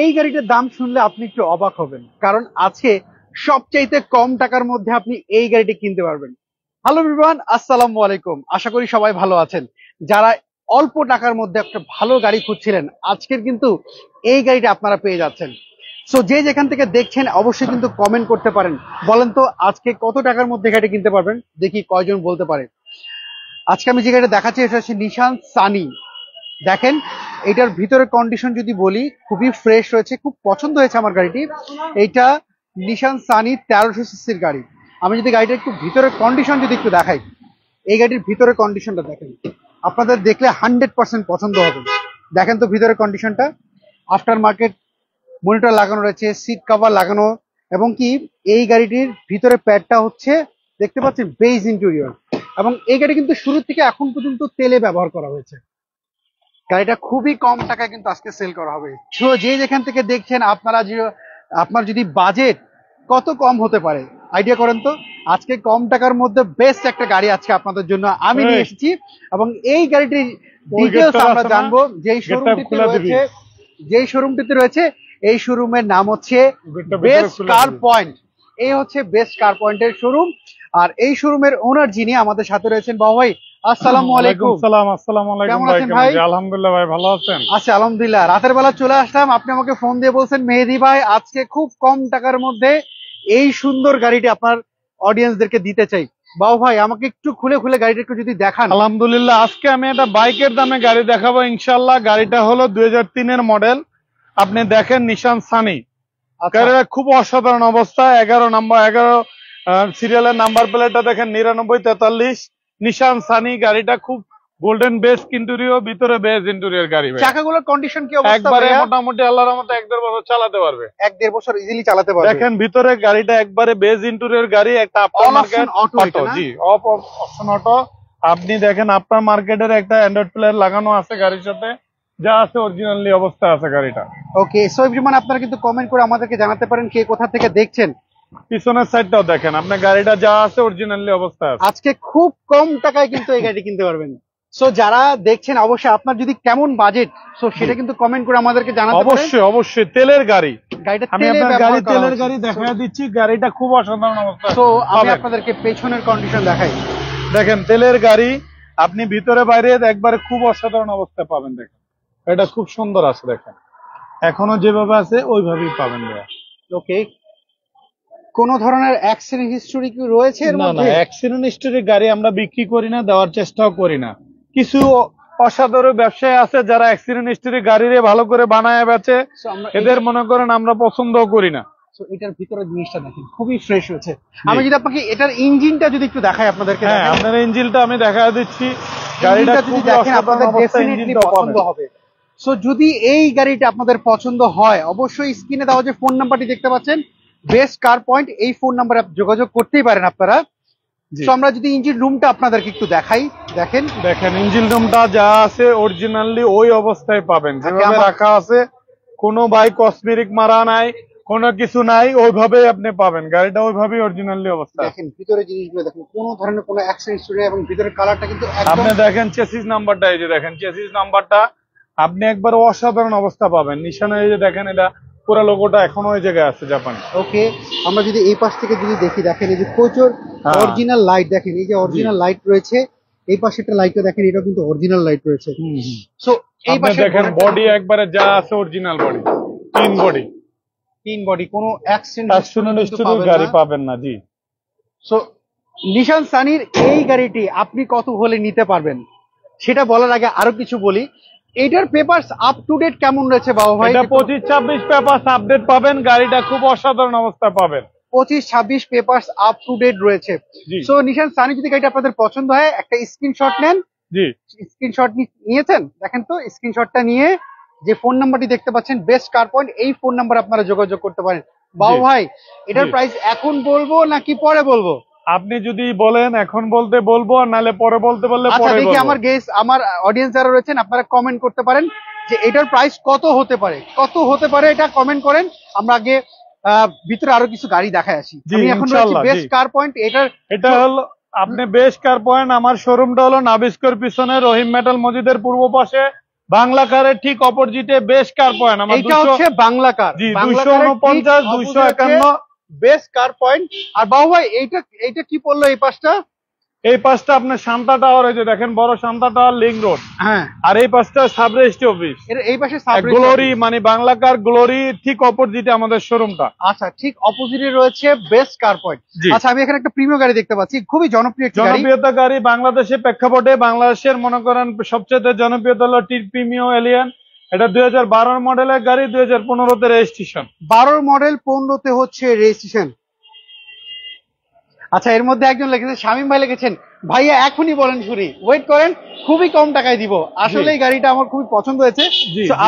এই গাড়িটার দাম শুনলে আপনি একটু অবাক হবেন কারণ আছে সবচাইতে কম টাকার মধ্যে আপনি এই গাড়িটি কিনতে পারবেন হ্যালো বিমান আসসালাম আলাইকুম আশা করি সবাই ভালো আছেন যারা অল্প টাকার মধ্যে একটা ভালো গাড়ি খুঁজছিলেন আজকের কিন্তু এই গাড়িটা আপনারা পেয়ে যাচ্ছেন সো যে যেখান থেকে দেখছেন অবশ্যই কিন্তু কমেন্ট করতে পারেন বলেন তো আজকে কত টাকার মধ্যে গাড়ি কিনতে পারবেন দেখি কয়জন বলতে পারে আজকে আমি যে গাড়িটা দেখাচ্ছি এটা হচ্ছে নিশান সানি দেখেন এটার ভিতরে কন্ডিশন যদি বলি খুবই ফ্রেশ রয়েছে খুব পছন্দ হয়েছে আমার গাড়িটি এইটা নিশান সানি তেরোশো সিসির গাড়ি আমি যদি গাড়িটা একটু ভিতরে কন্ডিশন যদি একটু দেখাই এই গাড়ির ভিতরে কন্ডিশনটা দেখেন আপনাদের দেখলে হান্ড্রেড পার্সেন্ট পছন্দ হবে দেখেন তো ভিতরে কন্ডিশনটা আফটার মার্কেট মনিটর লাগানো রয়েছে সিট কাভার লাগানো এবং কি এই গাড়িটির ভিতরে প্যাডটা হচ্ছে দেখতে পাচ্ছেন বেজ ইন্টেরিয়র এবং এই গাড়ি কিন্তু শুরু থেকে এখন পর্যন্ত তেলে ব্যবহার করা হয়েছে গাড়িটা খুবই কম টাকায় কিন্তু আজকে সেল করা হবে তো যে যেখান থেকে দেখছেন আপনারা যে আপনার যদি বাজেট কত কম হতে পারে আইডিয়া করেন তো আজকে কম টাকার মধ্যে বেস্ট একটা গাড়ি আজকে আপনাদের জন্য আমি নিয়ে এসেছি এবং এই গাড়িটির ডিটেলস আমরা জানবো যেই শোরুমটিতে রয়েছে যেই শোরুমটিতে রয়েছে এই শোরুমের নাম হচ্ছে বেস্ট কার পয়েন্ট এই হচ্ছে বেস্ট কার পয়েন্টের শোরুম আর এই শোরুমের ওনার যিনি আমাদের সাথে রয়েছেন বাবা ভাই আসসালামু আলাইকুম আসসালামু আলাইকুম ভাই আলহামদুলিল্লাহ ভাই ভালো আছেন আলহামদুলিল্লাহ রাতের বেলা চলে আপনি আমাকে ফোন দিয়ে বলছেন মেহেদি ভাই আজকে খুব কম টাকার মধ্যে এই সুন্দর গাড়িটি আপনার দিতে চাই ভাই আমাকে একটু খুলে খুলে একটু যদি দেখান আলহামদুলিল্লাহ আজকে আমি একটা বাইকের দামে গাড়ি দেখাবো ইনশাল্লাহ গাড়িটা হলো দুই তিনের মডেল আপনি দেখেন নিশান আচ্ছা। সানি খুব অসাধারণ অবস্থা এগারো নাম্বার এগারো সিরিয়ালের নাম্বার প্লেটটা দেখেন নিরানব্বই তেতাল্লিশ নিশান সানি গাড়িটা খুব গোল্ডেন বেস ইন্টুরিও ভিতরে বেস ইন্টুরিয়ার গাড়ি চাকাগুলোর কন্ডিশন কি একবারে মোটামুটি আল্লাহর মতো এক দেড় বছর চালাতে পারবে এক দেড় বছর ইজিলি চালাতে পারবে দেখেন ভিতরে গাড়িটা একবারে বেস ইন্টুরিয়ার গাড়ি একটা আফটার অটো জি অফ অপশন অটো আপনি দেখেন আফটার মার্কেটের একটা অ্যান্ড্রয়েড প্লেয়ার লাগানো আছে গাড়ির সাথে যা আছে অরিজিনালি অবস্থা আছে গাড়িটা ওকে সো এভরিওয়ান আপনারা কিন্তু কমেন্ট করে আমাদেরকে জানাতে পারেন কে কোথা থেকে দেখছেন পিছনের সাইডটাও দেখেন আপনার গাড়িটা যা আছে অরিজিনালি অবস্থা আছে আজকে খুব কম টাকায় কিন্তু এই গাড়ি কিনতে পারবেন সো যারা দেখছেন অবশ্যই আপনার যদি কেমন বাজেট সো সেটা কিন্তু কমেন্ট করে আমাদেরকে জানাতে অবশ্যই অবশ্যই তেলের গাড়ি আমি আপনার গাড়ি তেলের গাড়ি দেখা দিচ্ছি গাড়িটা খুব অসাধারণ অবস্থা সো আমি আপনাদেরকে পেছনের কন্ডিশন দেখাই দেখেন তেলের গাড়ি আপনি ভিতরে বাইরে একবারে খুব অসাধারণ অবস্থা পাবেন দেখেন এটা খুব সুন্দর আছে দেখেন এখনো যেভাবে আছে ওইভাবেই পাবেন ওকে কোন ধরনের অ্যাক্সিডেন্ট হিস্টোরি কি রয়েছে না না অ্যাক্সিডেন্ট হিস্টোরি গাড়ি আমরা বিক্রি করি না দেওয়ার চেষ্টাও করি না কিছু অসাধারণ ব্যবসায়ী আছে যারা অ্যাক্সিডেন্ট হিস্টোরি গাড়িরে ভালো করে বানায় বেচে এদের মনে করেন আমরা পছন্দও করি না so, এটার ভিতরে জিনিসটা দেখেন খুবই ফ্রেশ হয়েছে আমি যদি আপনাকে এটার ইঞ্জিনটা যদি একটু দেখাই আপনাদেরকে হ্যাঁ দেখেন। আপনার ইঞ্জিনটা আমি দেখা দিচ্ছি গাড়িটা গাড়িটা যদি দেখেন আপনাদের ডেফিনেটলি পছন্দ হবে সো যদি এই গাড়িটা আপনাদের পছন্দ হয় অবশ্যই স্ক্রিনে দেওয়া যে ফোন নাম্বারটি দেখতে পাচ্ছেন বেস্ট কার পয়েন্ট এই ফোন নাম্বারে যোগাযোগ করতেই পারেন আপনারা তো আমরা যদি ইঞ্জিন রুমটা আপনাদেরকে একটু দেখাই দেখেন দেখেন ইঞ্জিন রুমটা যা আছে অরিজিনালি ওই অবস্থায় পাবেন যেভাবে রাখা আছে কোনো ভাই কসমেটিক মারা নাই কোনো কিছু নাই ওইভাবে আপনি পাবেন গাড়িটা ওইভাবেই অরিজিনালি অবস্থা দেখেন ভিতরে জিনিসগুলো দেখেন কোনো ধরনের কোনো অ্যাক্সিডেন্ট স্টোরি এবং ভিতরে কালারটা কিন্তু আপনি দেখেন চেসিস নাম্বারটা এই যে দেখেন চেসিস নাম্বারটা আপনি একবার অসাধারণ অবস্থা পাবেন নিশানা এই যে দেখেন এটা পুরো লোগোটা এখনো ওই জায়গায় আছে জাপান ওকে আমরা যদি এই পাশ থেকে যদি দেখি দেখেন এই যে কোচোর অরিজিনাল লাইট দেখেন এই যে অরিজিনাল লাইট রয়েছে এই পাশে একটা লাইট দেখেন এটা কিন্তু অরিজিনাল লাইট রয়েছে সো এই পাশে দেখেন বডি একবারে যা আছে অরিজিনাল বডি তিন বডি তিন বডি কোনো অ্যাক্সিডেন্ট গাড়ি পাবেন না জি সো নিশান সানির এই গাড়িটি আপনি কত হলে নিতে পারবেন সেটা বলার আগে আরো কিছু বলি এটার পেপারস আপ টু ডেট কেমন রয়েছে বাবা ভাই এটা 25 26 পেপারস আপডেট পাবেন গাড়িটা খুব অসাধারণ অবস্থা পাবেন 25 26 পেপারস আপ টু ডেট রয়েছে সো নিশান সানি যদি গাড়িটা আপনাদের পছন্দ হয় একটা স্ক্রিনশট নেন জি স্ক্রিনশট নিয়েছেন দেখেন তো স্ক্রিনশটটা নিয়ে যে ফোন নাম্বারটি দেখতে পাচ্ছেন বেস্ট কার পয়েন্ট এই ফোন নাম্বার আপনারা যোগাযোগ করতে পারেন বাবু ভাই এটার প্রাইস এখন বলবো নাকি পরে বলবো আপনি যদি বলেন এখন বলতে বলবো নাহলে পরে বলতে বললে আচ্ছা, পরে দেখি আমার গেস আমার অডিয়েন্স যারা রয়েছেন আপনারা কমেন্ট করতে পারেন যে এটার প্রাইস কত হতে পারে কত হতে পারে এটা কমেন্ট করেন আমরা আগে ভিতরে আরো কিছু গাড়ি দেখায় আসি আমি এখন বেস্ট কার পয়েন্ট এটার এটা হলো আপনি বেস্ট কার পয়েন্ট আমার শোরুমটা হলো নাবিস্কোর পিছনে রহিম মেটাল মসজিদের পূর্ব পাশে বাংলা কারের ঠিক অপোজিটে বেস্ট কার পয়েন্ট আমার এটা হচ্ছে বাংলা কার জি 249 251 বেস্ট কার পয়েন্ট আর বাবু ভাই এইটা এইটা কি পড়লো এই পাশটা এই পাশটা আপনার শান্তা টাওয়ার হয়েছে দেখেন বড় শান্তা টাওয়ার লিঙ্ক রোড হ্যাঁ। আর এই পাশটা সাব রেজিস্ট্রি অফিস এই পাশে গ্লোরি মানে বাংলাকার গ্লোরি ঠিক অপোজিটে আমাদের শোরুমটা আচ্ছা ঠিক অপোজিটে রয়েছে বেস্ট কার পয়েন্ট আচ্ছা আমি এখানে একটা প্রিমিয়ার গাড়ি দেখতে পাচ্ছি খুবই জনপ্রিয় জনপ্রিয়তা গাড়ি বাংলাদেশে প্রেক্ষাপটে বাংলাদেশের মনে করেন সবচেয়ে জনপ্রিয়তা হলো টি প্রিমিয়াম এলিয়ান এটা দুই হাজার বারোর মডেলের গাড়ি দুই হাজার পনেরোতে রেজিস্ট্রেশন বারোর মডেল পনেরোতে হচ্ছে রেজিস্ট্রেশন আচ্ছা এর মধ্যে একজন লিখেছে শামীম ভাই লিখেছেন ভাইয়া এখনই বলেন শুনি ওয়েট করেন খুবই কম টাকায় দিব আসলে এই গাড়িটা আমার খুবই পছন্দ হয়েছে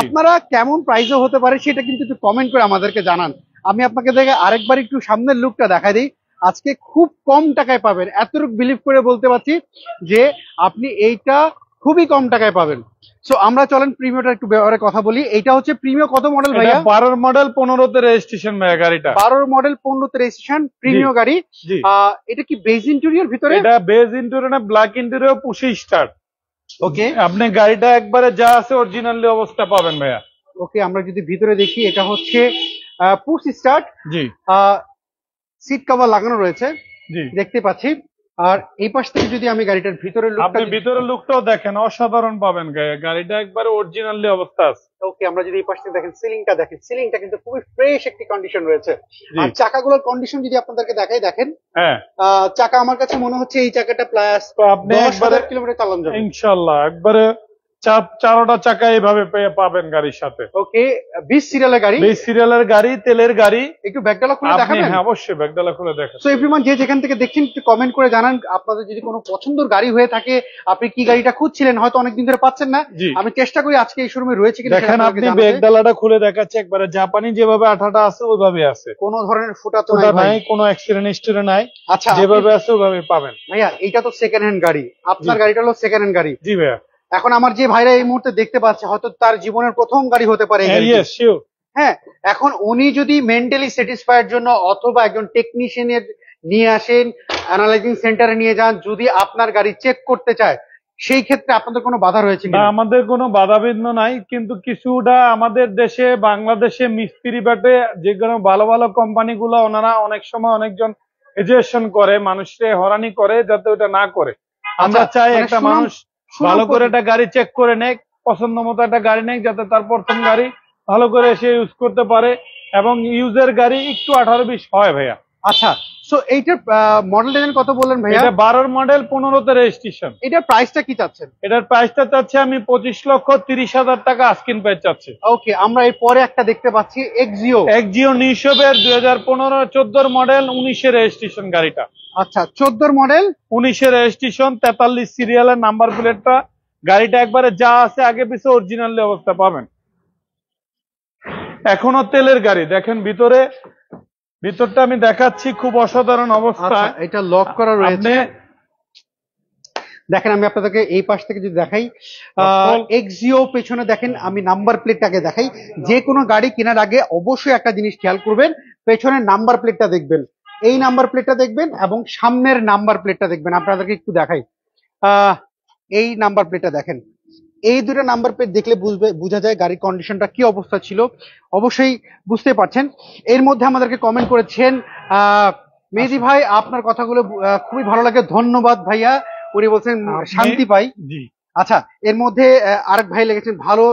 আপনারা কেমন প্রাইসও হতে পারে সেটা কিন্তু একটু কমেন্ট করে আমাদেরকে জানান আমি আপনাকে দেখে আরেকবার একটু সামনের লুকটা দেখা দিই আজকে খুব কম টাকায় পাবেন এতটুকু বিলিভ করে বলতে পারছি যে আপনি এইটা খুবই কম টাকায় পাবেন সো আমরা চলেন প্রিমিয়ামটা একটু ব্যাপারে কথা বলি এটা হচ্ছে প্রিমিয় কত মডেল ভাইয়া 12 এর মডেল 15 তে রেজিস্ট্রেশন ভাইয়া গাড়িটা 12 এর মডেল 15 তে রেজিস্ট্রেশন প্রিমিয় গাড়ি এটা কি বেজ ইন্টেরিয়র ভিতরে এটা বেজ ইন্টেরিয়র না black interior push start okay আপনি গাড়িটা একবারে যা আছে অরিজিনালি অবস্থা পাবেন ভাইয়া ওকে আমরা যদি ভিতরে দেখি এটা হচ্ছে পুশ স্টার্ট জি সিট কভার লাগানো রয়েছে জি দেখতে পাচ্ছি আর এই পাশ থেকে যদি আমি গাড়িটার ভিতরে লুক আপনি ভিতরে লুকটাও দেখেন অসাধারণ পাবেন গাড়িটা একবারে অরিজিনালি অবস্থা আছে ওকে আমরা যদি এই পাশ থেকে দেখেন সিলিংটা দেখেন সিলিংটা কিন্তু খুবই ফ্রেশ একটি কন্ডিশন রয়েছে আর চাকাগুলোর কন্ডিশন যদি আপনাদেরকে দেখাই দেখেন হ্যাঁ চাকা আমার কাছে মনে হচ্ছে এই চাকাটা প্লাস আপনি 10000 কিলোমিটার চালান যাবে ইনশাআল্লাহ একবারে চারোটা চাকা এইভাবে পাবেন গাড়ির সাথে ওকে বিশ সিরিয়ালের গাড়ি বিশ সিরিয়ালের গাড়ি তেলের গাড়ি একটু ব্যাগডালা খুলে দেখাবেন হ্যাঁ অবশ্যই ব্যাগডালা খুলে দেখা তো এভরিওয়ান যে যেখান থেকে দেখছেন একটু কমেন্ট করে জানান আপনাদের যদি কোনো পছন্দের গাড়ি হয়ে থাকে আপনি কি গাড়িটা খুঁজছিলেন হয়তো অনেকদিন ধরে পাচ্ছেন না আমি চেষ্টা করি আজকে এই শোরুমে রয়েছে কিনা দেখেন আপনি ব্যাগডালাটা খুলে দেখাচ্ছে একবারে জাপানি যেভাবে আঠাটা আছে ওইভাবে আছে কোনো ধরনের ফুটা তো নাই কোনো অ্যাক্সিডেন্ট হিস্টরি নাই আচ্ছা যেভাবে আছে ওইভাবে পাবেন ভাইয়া এটা তো সেকেন্ড হ্যান্ড গাড়ি আপনার গাড়িটা হলো সেকেন্ড হ্যান্ড গাড়ি জি ভাইয়া এখন আমার যে ভাইরা এই মুহূর্তে দেখতে পাচ্ছে হয়তো তার জীবনের প্রথম গাড়ি হতে পারে হ্যাঁ এখন উনি যদি মেন্টালি স্যাটিসফাইয়ের জন্য অথবা একজন টেকনিশিয়ানের নিয়ে আসেন অ্যানালাইজিং সেন্টারে নিয়ে যান যদি আপনার গাড়ি চেক করতে চায় সেই ক্ষেত্রে আপনাদের কোনো বাধা রয়েছে না আমাদের কোনো বাধা বিঘ্ন নাই কিন্তু কিছুটা আমাদের দেশে বাংলাদেশে মিস্ত্রি বাটে যে কোনো ভালো ভালো কোম্পানিগুলো ওনারা অনেক সময় অনেকজন এজুকেশন করে মানুষকে হরানি করে যাতে ওটা না করে আমরা আচ্ছা, চাই মানে একটা মানুষ ভালো করে একটা গাড়ি চেক করে নেক পছন্দ মতো একটা গাড়ি নেক যাতে তার প্রথম গাড়ি ভালো করে সে ইউজ করতে পারে এবং ইউজের গাড়ি একটু আঠারো বিশ হয় ভাইয়া আচ্ছা সো এইটার মডেল ডিজাইন কত বললেন ভাইয়া এটা বারোর মডেল পনেরোতে রেজিস্ট্রেশন এটার প্রাইসটা কি চাচ্ছেন এটার প্রাইসটা চাচ্ছি আমি পঁচিশ লক্ষ তিরিশ হাজার টাকা আস্কিন প্রাইস চাচ্ছি ওকে আমরা এর পরে একটা দেখতে পাচ্ছি এক্সিও এক্সিও নিশোবের দুই হাজার পনেরো চোদ্দোর মডেল উনিশে রেজিস্ট্রেশন গাড়িটা আচ্ছা চোদ্দ মডেল উনিশের রেজিস্ট্রেশন তেতাল্লিশ সিরিয়ালের নাম্বার প্লেটটা গাড়িটা একবারে যা আছে আগে পিছিয়ে অরিজিনাল অবস্থা পাবেন এখনো তেলের গাড়ি দেখেন ভিতরে ভিতরটা আমি দেখাচ্ছি খুব অসাধারণ অবস্থা আচ্ছা, এটা লক করা রয়েছে দেখেন আমি আপনাদেরকে এই পাশ থেকে যদি দেখাই এক্সিও পেছনে দেখেন আমি নাম্বার প্লেটটাকে দেখাই যে কোনো গাড়ি কেনার আগে অবশ্যই একটা জিনিস খেয়াল করবেন পেছনের নাম্বার প্লেটটা দেখবেন এই নাম্বার প্লেটটা দেখবেন এবং সামনের নাম্বার প্লেটটা দেখবেন আপনাদেরকে একটু দেখাই এই নাম্বার প্লেটটা দেখেন এই দুটো নাম্বার প্লেট দেখলে বুঝবে বোঝা যায় গাড়ির কন্ডিশনটা কি অবস্থা ছিল অবশ্যই বুঝতে পারছেন এর মধ্যে আমাদেরকে কমেন্ট করেছেন মেজি ভাই আপনার কথাগুলো খুবই ভালো লাগে ধন্যবাদ ভাইয়া উনি বলছেন শান্তি পাই আচ্ছা এর মধ্যে আরেক ভাই লেগেছেন ভালো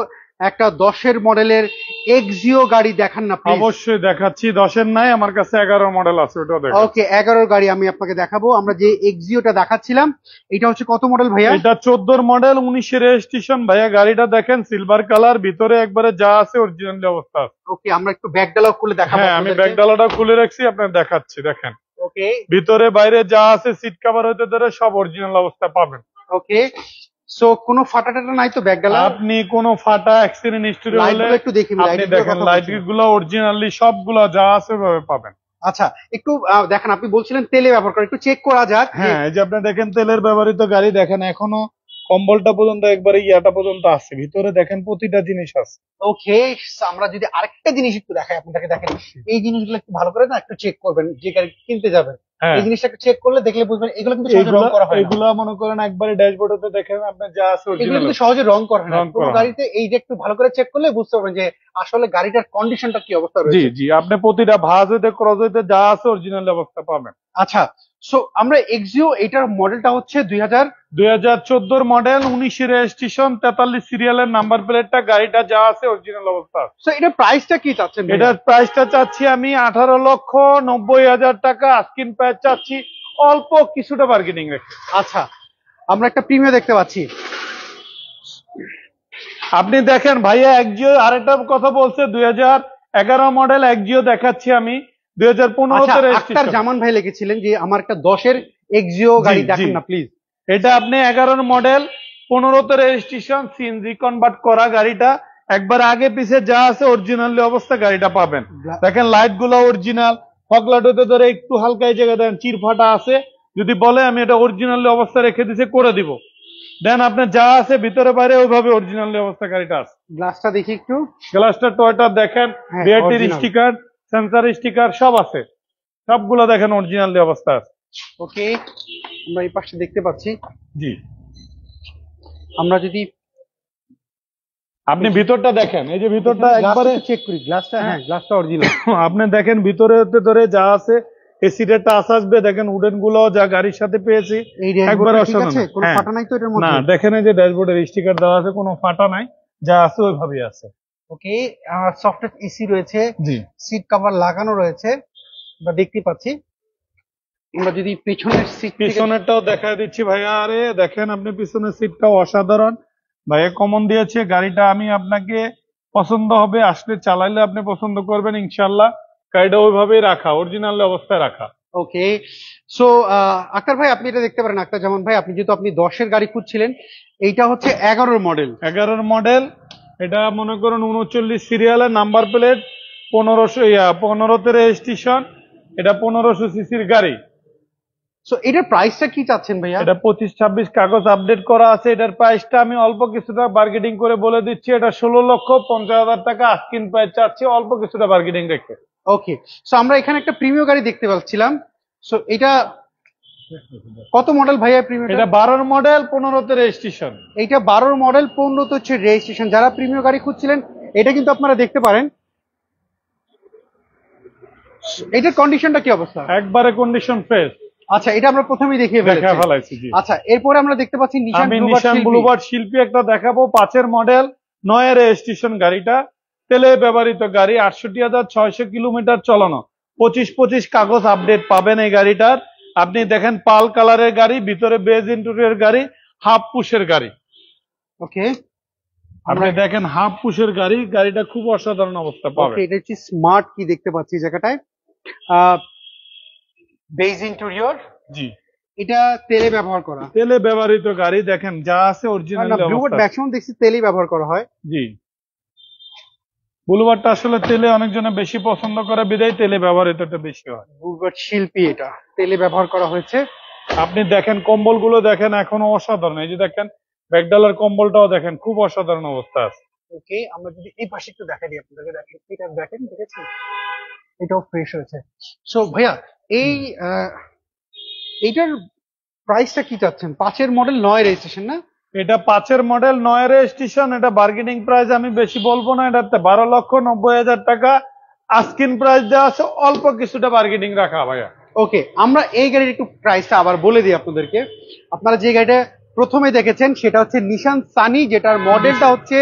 একটা দশের মডেলের এক্সিও গাড়ি দেখান না অবশ্যই দেখাচ্ছি দশের নাই আমার কাছে এগারো মডেল আছে ওটা দেখো ওকে এগারোর গাড়ি আমি আপনাকে দেখাবো আমরা যে এক্সিওটা দেখাচ্ছিলাম এটা হচ্ছে কত মডেল ভাইয়া এটা চোদ্দোর মডেল উনিশের রেজিস্ট্রেশন ভাইয়া গাড়িটা দেখেন সিলভার কালার ভিতরে একবারে যা আছে অরিজিনাল অবস্থা ওকে আমরা একটু ব্যাগ ডালা খুলে দেখাবো হ্যাঁ, আমি ব্যাগ ডালাটা খুলে রাখছি আপনার দেখাচ্ছি দেখেন ওকে ভিতরে বাইরে যা আছে সিট কভার হতে ধরে সব অরিজিনাল অবস্থা পাবেন ওকে সো কোনো ফাটা টাটা নাই তো ব্যাক গেল আপনি কোন ফাটা অ্যাক্সিডেন্ট হিস্টরি হলে একটু দেখি আপনি দেখেন লাইট গুলো অরিজিনালি সবগুলো যা আছে ভাবে পাবেন আচ্ছা একটু দেখেন আপনি বলছিলেন তেলে ব্যবহার করে একটু চেক করা যাক হ্যাঁ এই যে আপনি দেখেন তেলের ব্যবহৃত গাড়ি দেখেন এখনো কম্বলটা পর্যন্ত একবারে ইয়াটা পর্যন্ত আছে ভিতরে দেখেন প্রতিটা জিনিস আছে ওকে আমরা যদি আরেকটা জিনিস একটু দেখাই আপনাকে দেখেন এই জিনিসগুলো একটু ভালো করে না একটু চেক করবেন যে গাড়ি কিনতে যাবেন হ্যাঁ। এই জিনিসটা চেক করলে দেখলে বুঝবেন এগুলো কিন্তু সহজে রং করা হয় এগুলো মনে করেন একবারে ড্যাশবোর্ডে দেখেন আপনার যা আছে এগুলো কিন্তু সহজে রং করা হয় না গাড়িতে এই যে একটু ভালো করে চেক করলে বুঝতে পারবেন যে আসলে গাড়িটার কন্ডিশনটা কি অবস্থা রয়েছে জি জি আপনি প্রতিটা ভাজ হইতে ক্রস হইতে যা আছে অরিজিনাল অবস্থা পাবেন আচ্ছা সো আমরা এক্সিও এটার মডেলটা হচ্ছে দুই হাজার দুই হাজার চোদ্দোর মডেল উনিশ রেজিস্ট্রেশন তেতাল্লিশ সিরিয়ালের নাম্বার প্লেটটা গাড়িটা যা আছে অরিজিনাল অবস্থা সো এটা প্রাইসটা কি চাচ্ছেন এটার প্রাইসটা চাচ্ছি আমি আঠারো লক্ষ নব্বই হাজার টাকা আস্কিন প্রাইস চাচ্ছি অল্প কিছুটা বার্গেনিং রেখে আচ্ছা আমরা একটা প্রিমিয়ার দেখতে পাচ্ছি আপনি দেখেন ভাইয়া একজিও আরেকটা কথা বলছে দুই হাজার এগারো মডেল একজিও দেখাচ্ছি আমি দুই হাজার পনেরোতে আচ্ছা, জামান ভাই লিখেছিলেন যে আমার একটা দশের এক্সিও গাড়ি দেখেন না প্লিজ এটা আপনি এগারোর মডেল পনেরোতে রেজিস্ট্রেশন সিএনজি কনভার্ট করা গাড়িটা একবার আগে পিছে যা আছে অরিজিনালি অবস্থা গাড়িটা পাবেন দেখেন লাইট গুলো অরিজিনাল ধরে একটু হালকা এই দেন চিরফাটা আছে যদি বলে আমি এটা অরিজিনালি অবস্থা রেখে দিছে করে দিব দেন আপনার যা আছে ভিতরে বাইরে ওইভাবে অরিজিনালি অবস্থা গাড়িটা আছে গ্লাসটা দেখি একটু গ্লাসটা টয়টা দেখেন বিআরটির হ্যাঁ, স্টিকার সেন্সার স্টিকার সব আছে সবগুলো দেখেন অরিজিনাল অবস্থা আছে ওকে আমরা এই পাশে দেখতে পাচ্ছি জি আমরা যদি আপনি ভিতরটা দেখেন এই যে ভিতরটা একবারে চেক করি গ্লাসটা হ্যাঁ গ্লাসটা হ্যাঁ। অরিজিনাল আপনি দেখেন ভিতরে ধরে যা আছে এসিডের টাচ আসবে দেখেন উডেন গুলো যা গাড়ির সাথে পেয়েছি একবারে অসাধারণ হ্যাঁ। না দেখেন এই যে ড্যাশবোর্ডের স্টিকার দেওয়া আছে কোনো ফাটা নাই যা আছে ওইভাবেই আছে ওকে আর সফটওয়্যার এসি e রয়েছে সিট কভার লাগানো রয়েছে বা দেখতে পাচ্ছি আমরা যদি পেছনের সিট পেছনেরটাও দেখা দিচ্ছি ভাইয়া আরে দেখেন আপনি পিছনের সিটটাও অসাধারণ ভাইয়া কমন দিয়েছে গাড়িটা আমি আপনাকে পছন্দ হবে আসলে চালাইলে আপনি পছন্দ করবেন ইনশাল্লাহ গাড়িটা ওইভাবেই রাখা অরিজিনাল অবস্থায় রাখা ওকে সো আক্তার ভাই আপনি এটা দেখতে পারেন আক্তার জামান ভাই আপনি যেহেতু আপনি দশের গাড়ি খুঁজছিলেন এইটা হচ্ছে এগারোর মডেল এগারোর মডেল এটা মনে করুন উনচল্লিশ সিরিয়ালের নাম্বার প্লেট পনেরোশো ইয়া পনেরোতে রেজিস্ট্রেশন এটা পনেরোশো সিসির গাড়ি সো এটার প্রাইসটা কি চাচ্ছেন ভাইয়া এটা পঁচিশ ছাব্বিশ কাগজ আপডেট করা আছে এটার প্রাইসটা আমি অল্প কিছুটা বার্গেটিং করে বলে দিচ্ছি এটা ষোলো লক্ষ পঞ্চাশ হাজার টাকা আস্কিন প্রাইস চাচ্ছি অল্প কিছুটা বার্গেটিং রেখে ওকে সো আমরা এখানে একটা প্রিমিয় গাড়ি দেখতে পাচ্ছিলাম সো এটা কত মডেল ভাইয়া প্রিমিয়াম এটা বারোর মডেল পনেরোতে রেজিস্ট্রেশন এইটা বারোর মডেল পনেরোতে হচ্ছে রেজিস্ট্রেশন যারা প্রিমিয়ার গাড়ি খুঁজছিলেন এটা কিন্তু আপনারা দেখতে পারেন এটার কন্ডিশনটা কি অবস্থা একবারে কন্ডিশন ফ্রেশ আচ্ছা এটা আমরা প্রথমেই দেখিয়ে দেখা আচ্ছা এরপরে আমরা দেখতে পাচ্ছি নিশান নিশান ব্লুবার্ড শিল্পী একটা দেখাবো পাঁচের মডেল নয় রেজিস্ট্রেশন গাড়িটা তেলে ব্যবহৃত গাড়ি আটষট্টি হাজার ছয়শো কিলোমিটার চলানো পঁচিশ পঁচিশ কাগজ আপডেট পাবেন এই গাড়িটার আপনি দেখেন পাল কালারের গাড়ি ভিতরে বেজ ইন্টুরিয়ার গাড়ি হাফ পুশের গাড়ি ওকে আপনি দেখেন হাফ পুশের গাড়ি গাড়িটা খুব অসাধারণ অবস্থা পাবে এটা হচ্ছে স্মার্ট কি দেখতে পাচ্ছি জায়গাটায় বেজ ইন্টুরিয়ার জি এটা তেলে ব্যবহার করা তেলে ব্যবহৃত গাড়ি দেখেন যা আছে অরিজিনাল ম্যাক্সিমাম দেখছি তেলে ব্যবহার করা হয় জি বুলুবারটা আসলে তেলে অনেকজনে বেশি পছন্দ করে বিদায় তেলে ব্যবহার এটা বেশি হয় বুলবার শিল্পী এটা তেলে ব্যবহার করা হয়েছে আপনি দেখেন কম্বলগুলো দেখেন এখনো অসাধারণ এই যে দেখেন ব্যাগডালার কম্বলটাও দেখেন খুব অসাধারণ অবস্থা আছে ওকে আমরা যদি এই পাশে একটু দেখাই আপনাদেরকে দেখেন এটা দেখেন ঠিক আছে এটাও ফ্রেশ হয়েছে সো ভাইয়া এই এইটার প্রাইসটা কি চাচ্ছেন পাঁচের মডেল নয় রেজিস্ট্রেশন না এটা পাঁচের মডেল নয় স্টেশন এটা বার্গেনিং প্রাইস আমি বেশি বলবো না এটাতে বারো লক্ষ নব্বই হাজার টাকা আস্কিন প্রাইস দেওয়া আছে অল্প কিছুটা বার্গেনিং রাখা ভাইয়া ওকে আমরা এই গাড়ির একটু প্রাইসটা আবার বলে দিই আপনাদেরকে আপনারা যে গাড়িটা প্রথমে দেখেছেন সেটা হচ্ছে নিশান সানি যেটার মডেলটা হচ্ছে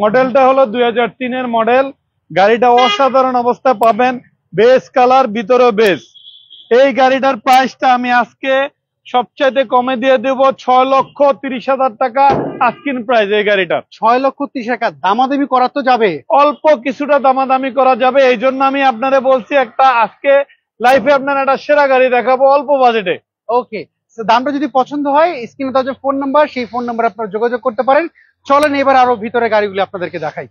মডেলটা হলো দুই হাজার তিনের মডেল গাড়িটা অসাধারণ অবস্থা পাবেন বেস কালার ভিতরে বেস এই গাড়িটার প্রাইসটা আমি আজকে সবচাইতে কমে দিয়ে দেব ছয় লক্ষ তিরিশ হাজার টাকা আস্কিন প্রাইস এই গাড়িটা ছয় লক্ষ তিরিশ টাকা দামাদামি করা তো যাবে অল্প কিছুটা দামাদামি করা যাবে এই জন্য আমি আপনারা বলছি একটা আজকে লাইফে আপনার একটা সেরা গাড়ি দেখাবো অল্প বাজেটে ওকে দামটা যদি পছন্দ হয় স্ক্রিনে তার যে ফোন নাম্বার সেই ফোন নাম্বার আপনারা যোগাযোগ করতে পারেন চলেন এবার আরো ভিতরে গাড়িগুলি আপনাদেরকে দেখাই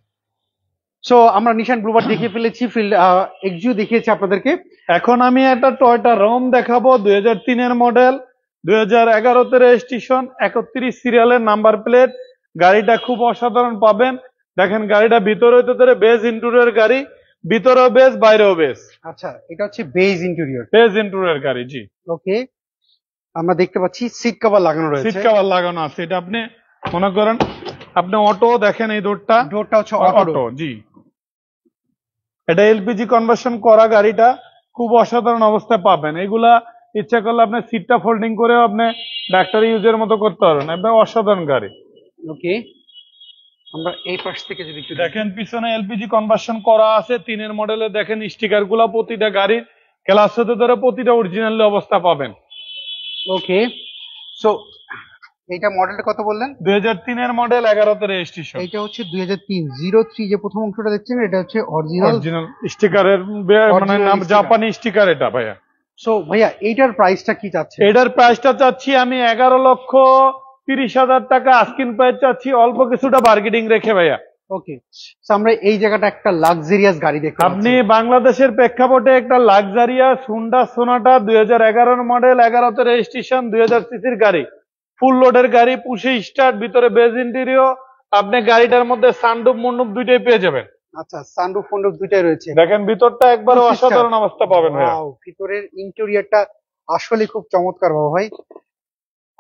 সো আমরা নিশান ব্লুবার দেখিয়ে ফেলেছি ফিল্ড এক্সিউ দেখিয়েছি আপনাদেরকে এখন আমি একটা টয়টা রোম দেখাবো দুই হাজার তিনের মডেল দুই হাজার এগারোতে রেজিস্ট্রেশন একত্রিশ সিরিয়ালের নাম্বার প্লেট গাড়িটা খুব অসাধারণ পাবেন দেখেন গাড়িটা ভিতরে ধরে বেজ ইন্টুরিয়র গাড়ি ভিতরে বেজ বাইরেও বেজ আচ্ছা এটা হচ্ছে বেজ ইন্টুরিয়র বেজ ইন্টুরিয়র গাড়ি জি ওকে আমরা দেখতে পাচ্ছি সিট কভার লাগানো রয়েছে সিট কভার লাগানো আছে এটা আপনি মনে করেন আপনি অটো দেখেন এই ডোরটা ডোরটা হচ্ছে অটো জি এটা এলপিজি কনভার্সন করা গাড়িটা খুব অসাধারণ অবস্থায় পাবেন এগুলা ইচ্ছা করলে আপনি সিটটা ফোল্ডিং করেও আপনি ডাক্তার ইউজের মতো করতে পারবেন একদম অসাধারণ গাড়ি ওকে আমরা এই পাশ থেকে যদি একটু দেখেন পিছনে এলপিজি কনভার্সন করা আছে তিনের মডেলে দেখেন স্টিকার গুলো প্রতিটা গাড়ির ক্লাস হতে ধরে প্রতিটা অরিজিনাল অবস্থা পাবেন ওকে সো এইটা মডেলটা কত বললেন 2003 এর মডেল 11 তে রেজিস্ট্রেশন এটা হচ্ছে 2003 03 যে প্রথম অংশটা দেখছেন এটা হচ্ছে অরিজিনাল অরিজিনাল স্টিকারের মানে জাপানি স্টিকার এটা ভাইয়া সো ভাইয়া এইটার প্রাইসটা কি চাচ্ছে এটার প্রাইসটা চাচ্ছি আমি এগারো লক্ষ তিরিশ হাজার টাকা আস্কিন প্রাইস চাচ্ছি অল্প কিছুটা বার্গেনিং রেখে ভাইয়া ওকে আমরা এই জায়গাটা একটা লাক্সারিয়াস গাড়ি দেখতে আপনি বাংলাদেশের প্রেক্ষাপটে একটা লাক্সারিয়াস হুন্ডা সোনাটা দুই হাজার এগারোর মডেল এগারোতে রেজিস্ট্রেশন দুই হাজার সিসির গাড়ি ফুল লোডের গাড়ি পুষে স্টার্ট ভিতরে বেজ ইন্টেরিও আপনি গাড়িটার মধ্যে সানডুপ মন্ডুপ দুইটাই পেয়ে যাবেন আচ্ছা সানরুফ ফন্ডুফ দুইটাই রয়েছে দেখেন ভিতরটা একবার অসাধারণ অবস্থা পাবেন ভাই ভিতরের ইন্টেরিয়রটা আসলে খুব চমৎকার বাবা ভাই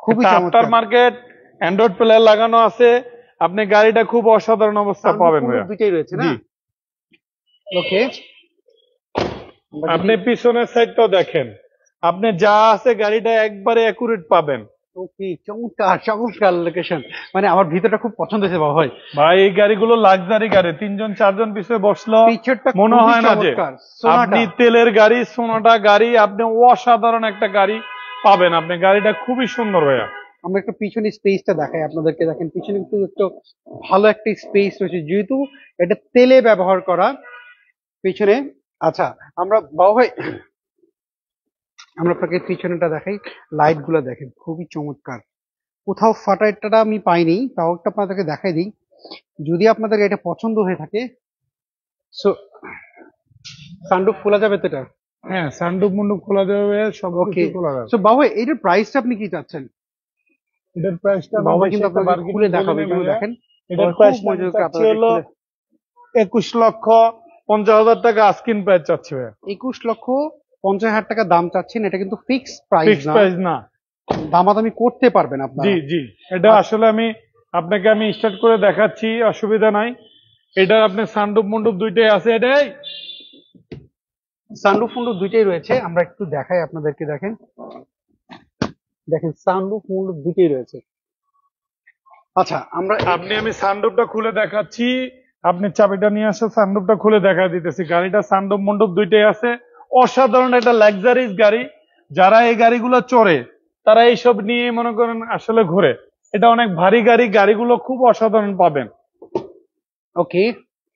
খুবই চমৎকার মার্কেট অ্যান্ড্রয়েড প্লেয়ার লাগানো আছে আপনি গাড়িটা খুব অসাধারণ অবস্থা পাবেন দুইটাই রয়েছে না ওকে আপনি পিছনের সাইডটাও দেখেন আপনি যা আছে গাড়িটা একবারে অ্যাকুরেট পাবেন ওকে চমৎকার চমৎকার লোকেশন মানে আমার ভিতরটা খুব পছন্দ হয়েছে বাবা ভাই ভাই এই গাড়িগুলো লাক্সারি গাড়ি তিনজন চারজন পিছনে বসলো মনে হয় না যে আপনি তেলের গাড়ি সোনাটা গাড়ি আপনি অসাধারণ একটা গাড়ি পাবেন আপনি গাড়িটা খুবই সুন্দর ভাইয়া আমরা একটু পিছনে স্পেসটা দেখাই আপনাদেরকে দেখেন পিছনে কিন্তু একটু ভালো একটা স্পেস রয়েছে যেহেতু এটা তেলে ব্যবহার করা পিছনে আচ্ছা আমরা বাবা ভাই আমরা আপনাকে পিছনেটা দেখাই লাইট গুলা দেখেন খুবই চমৎকার কোথাও ফাটাটা আমি পাইনি তাও একটা আপনাদেরকে দেখাই দিই যদি আপনাদের এটা পছন্দ হয়ে থাকে সো সানরুফ খোলা যাবে তো এটা হ্যাঁ সানরুফ মুন্ডুপ খোলা যাবে সব ওকে খোলা যাবে সো বাবু এটার প্রাইসটা আপনি কি চাচ্ছেন এটার প্রাইসটা বাবা কিন্তু আপনাদের খুলে দেখাবে একটু হ্যাঁ। দেখেন এটার প্রাইস হলো 21 লক্ষ 50 হাজার টাকা আস্কিন প্রাইস চাচ্ছে 21 লক্ষ পঞ্চাশ হাজার টাকা দাম চাচ্ছেন এটা কিন্তু ফিক্স প্রাইস না দামাদামি করতে পারবেন আপনি জি জি এটা আসলে আমি আপনাকে আমি স্টার্ট করে দেখাচ্ছি অসুবিধা নাই এটা আপনার সান্ডুপ মন্ডপ দুইটাই আছে এটাই সানরুফ মুন্ডুপ দুইটাই রয়েছে আমরা একটু দেখাই আপনাদেরকে দেখেন দেখেন সানরুফ মুন্ডুপ দুইটাই রয়েছে আচ্ছা আমরা আপনি আমি সানরুফটা খুলে দেখাচ্ছি আপনি চাবিটা নিয়ে আসে সানরুফটা খুলে দেখা দিতেছি গাড়িটা সানরুফ মন্ডুপ দুইটাই আছে অসাধারণ একটা লাক্সারিজ গাড়ি যারা এই গাড়িগুলো চড়ে তারা এইসব নিয়ে মনে করেন আসলে ঘুরে এটা অনেক ভারী গাড়ি গাড়িগুলো খুব অসাধারণ পাবেন ওকে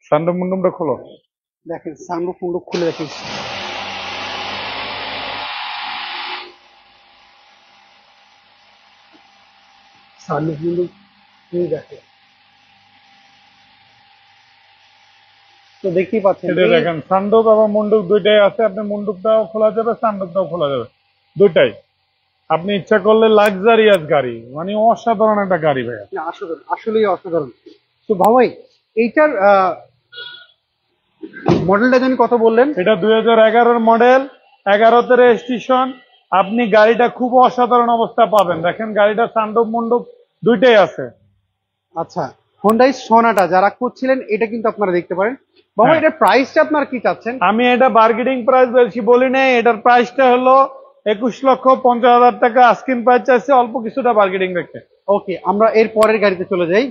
সানরুম মুন্ডুমটা খোলো দেখেন সানরুফ মুন্ডুম খুলে দেখেন সানরুফ মুন্ডুম দেখেন তো দেখতেই পাচ্ছেন এটা দেখেন সানডোপ এবং মন্ডপ দুইটাই আছে আপনি মন্ডপটাও খোলা যাবে সানডোপটাও খোলা যাবে দুইটাই আপনি ইচ্ছা করলে লাক্সারিয়াস গাড়ি মানে অসাধারণ একটা গাড়ি ভাই অসাধারণ আসলেই অসাধারণ তো ভাবাই এইটার মডেলটা জানি কত বললেন এটা দুই হাজার এগারোর মডেল এগারোতে রেজিস্ট্রেশন আপনি গাড়িটা খুব অসাধারণ অবস্থা পাবেন দেখেন গাড়িটা সান্ডব মন্ডপ দুইটাই আছে আচ্ছা হোন্ডাই সোনাটা যারা খুঁজছিলেন এটা কিন্তু আপনারা দেখতে পারেন বাবা হ্যাঁ। এটার প্রাইসটা আপনার কি চাচ্ছেন আমি এটা বার্গেটিং প্রাইস বলছি বলি নাই এটার প্রাইসটা হলো একুশ লক্ষ পঞ্চাশ হাজার টাকা আস্কিন প্রাইস চাইছে অল্প কিছুটা বার্গেটিং রেখে ওকে আমরা এর পরের গাড়িতে চলে যাই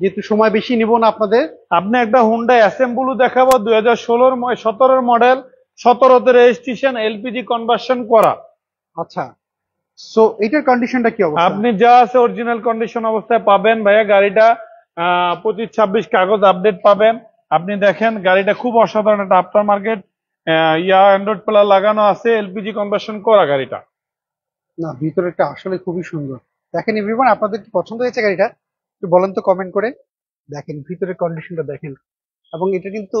যেহেতু সময় বেশি নিব না আপনাদের আপনি একটা হুন্ডাই অ্যাসেম্বলও দেখাবো দুই হাজার ষোলোর সতেরোর মডেল সতেরোতে রেজিস্ট্রেশন এলপিজি কনভার্সন করা আচ্ছা সো এটার কন্ডিশনটা কি অবস্থা আপনি যা আছে অরিজিনাল কন্ডিশন অবস্থায় পাবেন ভাইয়া গাড়িটা পঁচিশ ছাব্বিশ কাগজ আপডেট পাবেন আপনি দেখেন গাড়িটা খুব অসাধারণ একটা আফটার মার্কেট ইয়া অ্যান্ড্রয়েড প্লার লাগানো আছে এলপিজি কনভার্সন করা গাড়িটা না ভিতরেটা আসলে খুবই সুন্দর দেখেন এভরিওয়ান আপনাদের কি পছন্দ হয়েছে গাড়িটা একটু বলেন তো কমেন্ট করে দেখেন ভিতরের কন্ডিশনটা দেখেন এবং এটা কিন্তু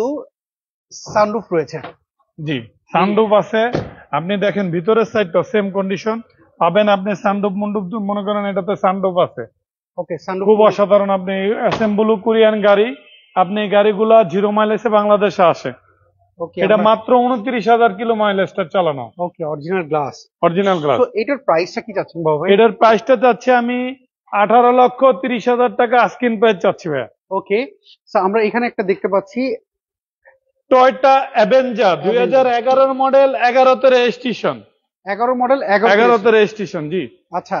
সানরুফ রয়েছে জি সানরুফ আছে আপনি দেখেন ভিতরের সাইডটা সেম কন্ডিশন পাবেন আপনি সানরুফ মন্ডুপ মনে করেন এটাতে সানরুফ আছে খুব অসাধারণ আপনি অ্যাসেম্বলু কোরিয়ান গাড়ি আপনি গাড়িগুলা জিরো মাইলেজে বাংলাদেশে আসে এটা মাত্র উনত্রিশ হাজার কিলো মাইলেজটা চালানো অরিজিনাল গ্লাস অরিজিনাল গ্লাস এটার প্রাইসটা কি চাচ্ছেন এটার প্রাইসটা চাচ্ছে আমি আঠারো লক্ষ তিরিশ হাজার টাকা আস্কিন প্রাইস চাচ্ছি ভাইয়া ওকে আমরা এখানে একটা দেখতে পাচ্ছি টয়টা অ্যাভেঞ্জার দুই হাজার এগারোর মডেল এগারোতে রেজিস্ট্রেশন এগারো মডেল এগারোতে রেজিস্ট্রেশন জি আচ্ছা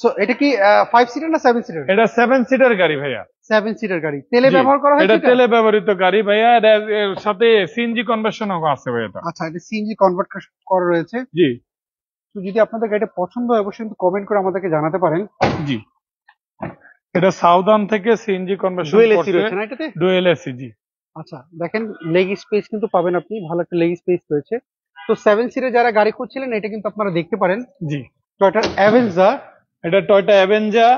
সো এটা কি 5 সিটার না 7 সিটার এটা 7 সিটার গাড়ি ভাইয়া 7 সিটার গাড়ি তেলে ব্যবহার করা হয় এটা তেলে ব্যবহৃত গাড়ি ভাইয়া এর সাথে সিএনজি কনভার্সনও আছে ভাইয়া এটা আচ্ছা এটা সিএনজি কনভার্ট করা রয়েছে জি তো যদি আপনাদের গাড়িটা পছন্দ হয় অবশ্যই কিন্তু কমেন্ট করে আমাদেরকে জানাতে পারেন জি এটা সাউদার্ন থেকে সিএনজি কনভার্সন ডুয়েল এসি রয়েছে না এটাতে ডুয়েল এসি জি আচ্ছা দেখেন লেগ স্পেস কিন্তু পাবেন আপনি ভালো একটা লেগ স্পেস রয়েছে তো 7 সিটার যারা গাড়ি খুঁজছিলেন এটা কিন্তু আপনারা দেখতে পারেন জি টয়টা অ্যাভেঞ্জার এটা টয়টা অ্যাভেঞ্জা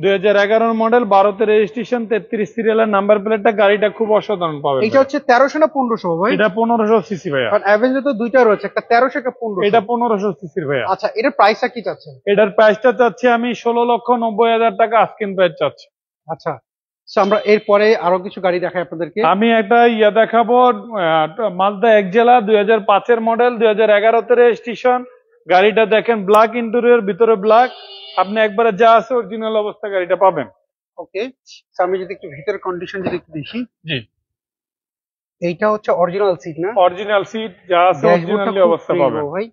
দুই হাজার এগারোর মডেল ভারতের রেজিস্ট্রেশন তেত্রিশ সিরিয়ালের নাম্বার প্লেটটা গাড়িটা খুব অসাধারণ পাবে এটা হচ্ছে তেরোশো না পনেরোশো ভাই এটা পনেরোশো সিসি ভাই অ্যাভেঞ্জা তো দুইটা রয়েছে একটা তেরোশো একটা পনেরোশো এটা পনেরোশো সিসি ভাই আচ্ছা এটার প্রাইসটা কি চাচ্ছেন এটার প্রাইসটা চাচ্ছি আমি ষোলো লক্ষ নব্বই হাজার টাকা আস্কিন প্রাইস চাচ্ছি আচ্ছা, আচ্ছা আমরা এরপরে আরো কিছু গাড়ি দেখাই আপনাদেরকে আমি একটা ইয়া দেখাবো মালদা এক জেলা দুই হাজার পাঁচের মডেল দুই হাজার এগারোতে রেজিস্ট্রেশন গাড়িটা দেখেন ব্ল্যাক ইন্টেরিয়র ভিতরে ব্ল্যাক আপনি একবারে যা আছে অরিজিনাল অবস্থা গাড়িটা পাবেন ওকে আমি যদি একটু ভিতরের কন্ডিশন যদি একটু দেখি জি এইটা হচ্ছে অরিজিনাল সিট না অরিজিনাল সিট যা আছে অরিজিনাল অবস্থা পাবেন ভাই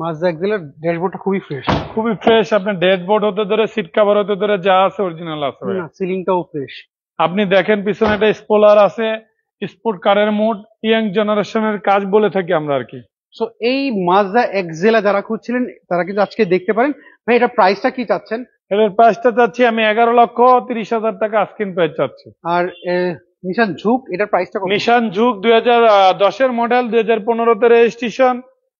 মাজদাকগুলোর ড্যাশবোর্ডটা খুবই ফ্রেশ খুবই ফ্রেশ আপনার ড্যাশবোর্ড হতে ধরে সিট কভার হতে ধরে যা আছে অরিজিনাল আছে ভাই সিলিংটাও ফ্রেশ আপনি দেখেন পিছনে একটা স্পোলার আছে স্পোর্ট কারের মোড ইয়াং জেনারেশনের কাজ বলে থাকি আমরা আর কি সো এই মাজদা এক্সেলা যারা খুঁজছিলেন তারা কিন্তু আজকে দেখতে পারেন ভাই এটা প্রাইসটা কি চাচ্ছেন এটার প্রাইসটা চাচ্ছি আমি এগারো লক্ষ তিরিশ হাজার টাকা আস্কিন প্রাইস চাচ্ছি আর নিশান ঝুক এটার প্রাইসটা নিশান ঝুক দুই হাজার দশের মডেল দুই হাজার পনেরোতে রেজিস্ট্রেশন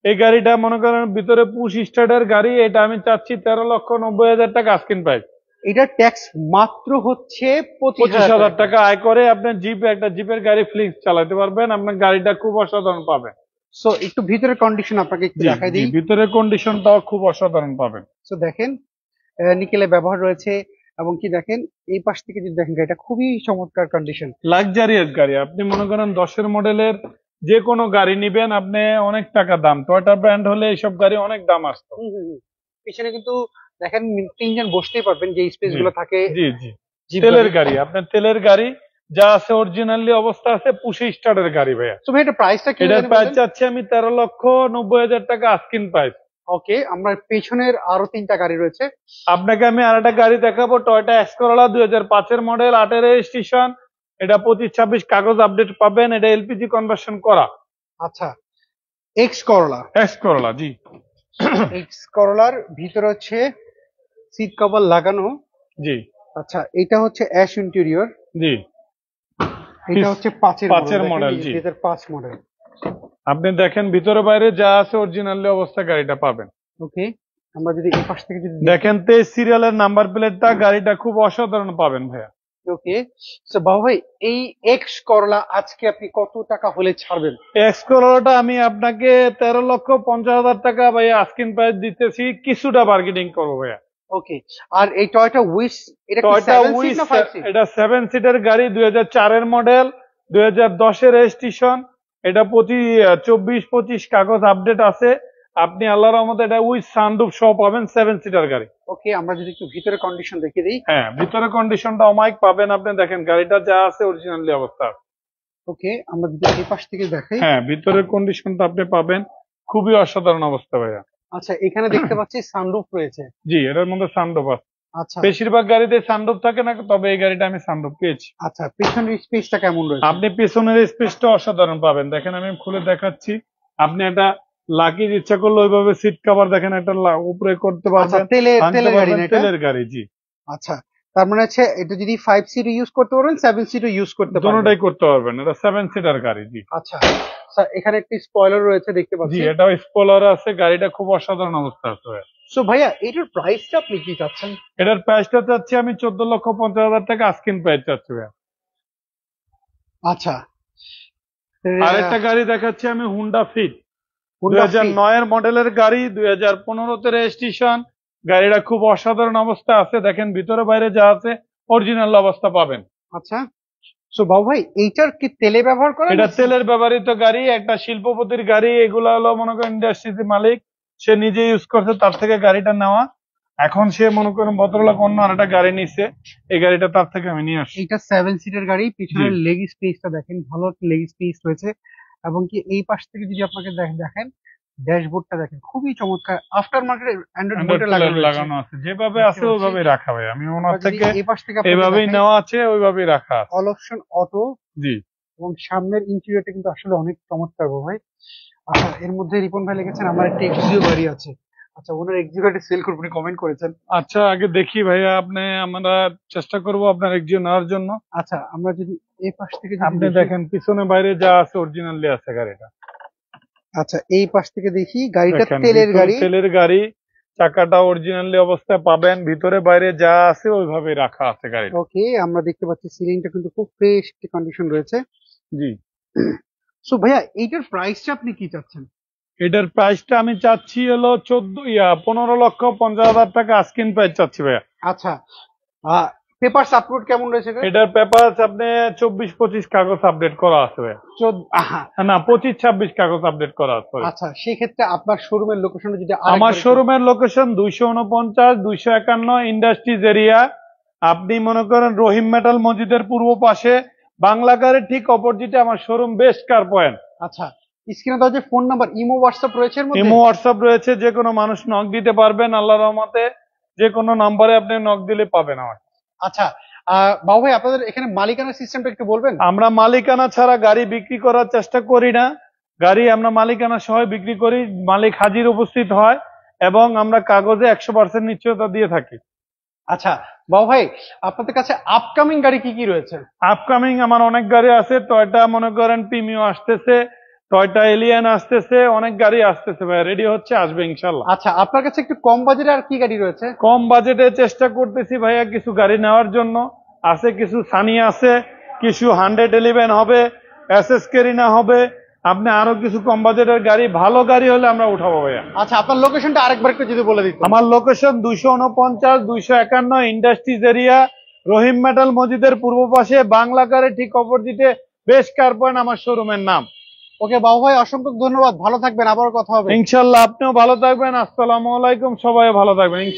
এই গাড়িটা মনে করেন ভিতরে পুশ স্টার্টার গাড়ি এটা আমি চাচ্ছি তেরো লক্ষ নব্বই হাজার টাকা আস্কিন প্রাইস এটা ট্যাক্স মাত্র হচ্ছে পঁচিশ হাজার টাকা আয় করে আপনি জিপ একটা জিপের গাড়ি ফ্লিক্স চালাতে পারবেন আপনার গাড়িটা খুব অসাধারণ পাবেন সো একটু ভিতরের কন্ডিশন আপনাকে একটু দেখাই দিই ভিতরের কন্ডিশনটাও খুব অসাধারণ পাবেন সো দেখেন নিকেলে ব্যবহার রয়েছে এবং কি দেখেন এই পাশ থেকে যদি দেখেন গাড়িটা খুবই চমৎকার কন্ডিশন লাক্সারিয়াস গাড়ি আপনি মনে করেন দশের মডেলের যে কোনো গাড়ি নিবেন আপনি অনেক টাকা দাম টয়টা ব্র্যান্ড হলে এইসব গাড়ি অনেক দাম আসতো পিছনে কিন্তু দেখেন তিনজন বসতেই পারবেন যে স্পেস গুলো থাকে জি জি তেলের গাড়ি আপনার তেলের গাড়ি যা আছে অরিজিনালি অবস্থা আছে পুষি স্টার্টের গাড়ি ভাইয়া তুমি এটা প্রাইসটা কি এটা প্রাইস চাচ্ছি আমি তেরো লক্ষ নব্বই হাজার টাকা আস্কিন প্রাইস ওকে আমরা পেছনের আরো তিনটা গাড়ি রয়েছে আপনাকে আমি আর একটা গাড়ি দেখাবো টয়টা এসকরলা দুই হাজার পাঁচের মডেল আটের স্টেশন এটা পঁচিশ ছাব্বিশ কাগজ আপডেট পাবেন এটা এলপিজি কনভার্সন করা আচ্ছা এক্স করলা এক্স করলা জি এক্স করলার ভিতরে হচ্ছে সিট কভার লাগানো জি আচ্ছা এটা হচ্ছে অ্যাশ ইন্টেরিয়র জি এটা হচ্ছে পাঁচের পাঁচের মডেল জি পাঁচ মডেল আপনি দেখেন ভিতরে বাইরে যা আছে অরিজিনালি অবস্থা গাড়িটা পাবেন ওকে আমরা যদি এই পাশ থেকে যদি দেখেন তে সিরিয়ালের নাম্বার প্লেটটা গাড়িটা খুব অসাধারণ পাবেন ভাইয়া ওকে তো বাবু ভাই এই এক্স করলা আজকে আপনি কত টাকা হলে ছাড়বেন এক্স করলাটা আমি আপনাকে তেরো লক্ষ পঞ্চাশ হাজার টাকা ভাই আস্কিন প্রাইস দিতেছি কিছুটা বার্গেনিং করবো ভাইয়া ওকে আর এই টয়োটা উইস এটা এটা সেভেন সিটের গাড়ি দুই এর মডেল দুই এর রেজিস্ট্রেশন এটা প্রতি চব্বিশ পঁচিশ কাগজ আপডেট আছে আপনি আল্লাহ রহমত এটা উইথ সানরুফ সহ পাবেন সেভেন সিটার গাড়ি ওকে আমরা যদি একটু ভিতরে কন্ডিশন দেখে দিই হ্যাঁ ভিতরে কন্ডিশনটা অমাইক পাবেন আপনি দেখেন গাড়িটা যা আছে অরিজিনালি অবস্থা ওকে আমরা যদি এই পাশ থেকে দেখাই হ্যাঁ ভিতরের কন্ডিশনটা আপনি পাবেন খুবই অসাধারণ অবস্থা ভাইয়া আচ্ছা এখানে দেখতে পাচ্ছি সানরুফ রয়েছে জি এটার মধ্যে সানরুফ আছে আচ্ছা বেশিরভাগ গাড়িতে সানরুফ থাকে না তবে এই গাড়িটা আমি সানরুফ পেয়েছি আচ্ছা পিছনের স্পেসটা কেমন রয়েছে আপনি পিছনের স্পেসটা অসাধারণ পাবেন দেখেন আমি খুলে দেখাচ্ছি আপনি এটা লাগেজ ইচ্ছা করলে ওইভাবে সিট কভার দেখেন একটা উপরে করতে আচ্ছা, পারবেন তেলের গাড়ি জি আচ্ছা তার মানে হচ্ছে এটা যদি ফাইভ সিটও ইউজ করতে পারবেন সেভেন সিটও ইউজ করতে পারবেন দুটোটাই করতে পারবেন এটা সেভেন সিটার গাড়ি জি আচ্ছা স্যার এখানে একটি স্পয়লার রয়েছে দেখতে পাচ্ছি জি এটা স্পয়লার আছে গাড়িটা খুব অসাধারণ অবস্থা আছে সো ভাইয়া এটার প্রাইসটা আপনি কি চাচ্ছেন এটার প্রাইসটা চাচ্ছি আমি চোদ্দ লক্ষ পঞ্চাশ হাজার টাকা আস্কিন প্রাইস চাচ্ছি ভাইয়া আচ্ছা আরেকটা গাড়ি দেখাচ্ছি আমি হুন্ডা ফিট দুই হাজার নয় এর মডেলের গাড়ি দুই হাজার পনেরোতে রেজিস্ট্রেশন গাড়িটা খুব অসাধারণ অবস্থা আছে দেখেন ভিতরে বাইরে যা আছে অরিজিনাল অবস্থা পাবেন আচ্ছা বাবু ভাই এইটার কি তেলে ব্যবহার এটা তেলের ব্যবহৃত গাড়ি একটা শিল্পপতির গাড়ি এগুলা হলো মনে করেন মালিক সে নিজে ইউজ তার থেকে গাড়িটা নেওয়া এখন সে মনে করেন ভদ্রলোক অন্য আরেকটা গাড়ি এই গাড়িটা তার থেকে আমি নিয়ে আসছি এটা সেভেন সিটের গাড়ি পিছনের দেখেন ভালো এবং কি এই পাশ থেকে যদি আপনাকে দেখেন ড্যাশবোর্ডটা দেখেন খুবই চমৎকার আফটার মার্কেট অ্যান্ড্রয়েড বোর্ডে লাগানো আছে যেভাবে আছে ওইভাবে রাখা ভাই আমি ওনার আচ্ছা, থেকে এই পাশ থেকে এভাবেই নেওয়া আছে ওইভাবেই রাখা আছে অল অপশন অটো জি এবং সামনের ইন্টেরিয়রটা কিন্তু আসলে অনেক চমৎকার গো ভাই আচ্ছা এর মধ্যে রিপন ভাই লিখেছেন আমার একটা এক্সিও গাড়ি আছে আচ্ছা ওনার এক্সিওটা সেল করব উনি কমেন্ট করেছেন আচ্ছা আগে দেখি ভাইয়া আপনি আমরা চেষ্টা করব আপনার এক্সিও নেওয়ার জন্য আচ্ছা আমরা যদি এই পাশ থেকে আপনি দেখেন পিছনে বাইরে যা আছে অরিজিনালি আছে গাড়িটা আচ্ছা এই পাশ থেকে দেখি গাড়িটা তেলের গাড়ি তেলের গাড়ি চাকাটা অরিজিনালি অবস্থায় পাবেন ভিতরে বাইরে যা আছে ওইভাবে রাখা আছে গাড়ি ওকে আমরা দেখতে পাচ্ছি সিলিংটা কিন্তু খুব ফ্রেশ কন্ডিশন রয়েছে জি সো ভাইয়া এইটার প্রাইসটা আপনি কি চাচ্ছেন এটার প্রাইসটা আমি চাচ্ছি হলো চোদ্দ ইয়া পনেরো লক্ষ পঞ্চাশ হাজার টাকা আস্কিন প্রাইস চাচ্ছি ভাইয়া আচ্ছা পেপার আপলোড কেমন রয়েছে এটার পেপার আপনি চব্বিশ পঁচিশ কাগজ আপডেট করা আছে না পঁচিশ ছাব্বিশ কাগজ আপডেট করা আছে আচ্ছা সেক্ষেত্রে আপনার শোরুমের লোকেশন যদি আমার শোরুমের লোকেশন দুইশো উনপঞ্চাশ দুইশো একান্ন ইন্ডাস্ট্রিজ এরিয়া আপনি মনে করেন রহিম মেটাল মসজিদের পূর্ব পাশে বাংলাকারের ঠিক অপোজিটে আমার শোরুম বেস্ট কার পয়েন্ট আচ্ছা স্ক্রিনে দেওয়া যে ফোন নাম্বার ইমো হোয়াটসঅ্যাপ রয়েছে ইমো হোয়াটসঅ্যাপ রয়েছে যে কোনো মানুষ নক দিতে পারবেন আল্লাহ রহমতে যে কোনো নাম্বারে আপনি নক দিলে পাবেন আমার আচ্ছা বাবু ভাই আপনাদের এখানে মালিকানা সিস্টেমটা একটু বলবেন আমরা মালিকানা ছাড়া গাড়ি বিক্রি করার চেষ্টা করি না গাড়ি আমরা মালিকানা সহ বিক্রি করি মালিক হাজির উপস্থিত হয় এবং আমরা কাগজে একশো পার্সেন্ট নিশ্চয়তা দিয়ে থাকি আচ্ছা বাবু ভাই আপনাদের কাছে আপকামিং গাড়ি কি কি রয়েছে আপকামিং আমার অনেক গাড়ি আছে তো এটা মনে করেন প্রিমিও আসতেছে টয়টা এলিয়ান আসতেছে অনেক গাড়ি আসতেছে ভাই রেডি হচ্ছে আসবে ইনশাল্লাহ আচ্ছা আপনার কাছে একটু কম বাজেটে আর কি গাড়ি রয়েছে কম বাজেটে চেষ্টা করতেছি ভাইয়া কিছু গাড়ি নেওয়ার জন্য আছে কিছু সানি আছে কিছু হান্ড্রেড এলিভেন হবে এস এস কেরিনা হবে আপনি আরো কিছু কম বাজেটের গাড়ি ভালো গাড়ি হলে আমরা উঠাবো ভাইয়া আচ্ছা আপনার লোকেশনটা আরেকবার একটু যদি বলে দিচ্ছি আমার লোকেশন দুইশো উনপঞ্চাশ দুইশো একান্ন ইন্ডাস্ট্রিজ এরিয়া রহিম মেটাল মসজিদের পূর্ব পাশে কারে ঠিক অপরজিটে বেশ কার পয়েন্ট আমার শোরুমের নাম ওকে বাবু ভাই অসংখ্য ধন্যবাদ ভালো থাকবেন আবার কথা হবে ইনশাল্লাহ আপনিও ভালো থাকবেন আসসালামু আলাইকুম সবাই ভালো থাকবেন